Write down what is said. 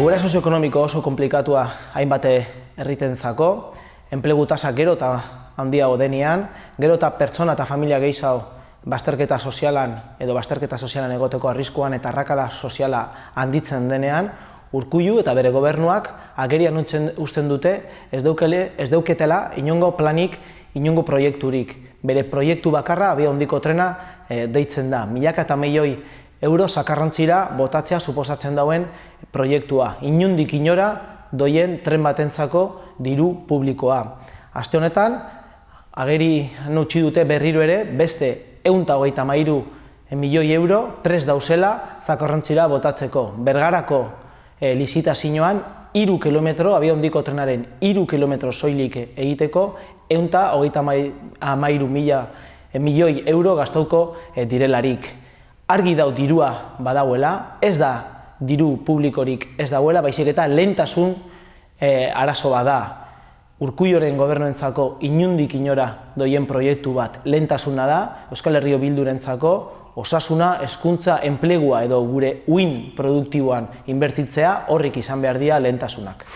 Egoera sozioekonomiko oso komplikatua hainbate erriten zako, enplegu tasak gero eta handiago denean, gero eta pertsona eta familia gehizau basterketa sozialan edo basterketa sozialan egoteko arriskuan eta rakala soziala handitzen denean, urkuiu eta bere gobernuak agerian usten dute ez, deukele, ez deuketela inongo planik, inongo proiekturik. Bere proiektu bakarra, abia hondiko trena, eh, deitzen da. Milaka eta milioi euro zakarrantzira botatzea suposatzen dauen proiektua. Inundik inora doien tren diru publikoa. Aste honetan, ageri nautxi dute berriro ere, beste eunta hogeita mairu milioi euro, tres dauzela zakarrantzira botatzeko. Bergarako eh, lizita zinoan, iru kilometro, abia hondiko trenaren iru kilometro soilik egiteko, eunta hogeita mairu mila eh, milioi euro gastauko eh, direlarik argi dau dirua badauela, ez da diru publikorik ez dauela, baizik eta lehentasun e, arazo bada. Urkuioren gobernuentzako inundik inora doien proiektu bat lehentasuna da, Euskal Herrio Bildurentzako osasuna, hezkuntza enplegua edo gure uin produktiboan inbertitzea horrik izan behar dira lehentasunak.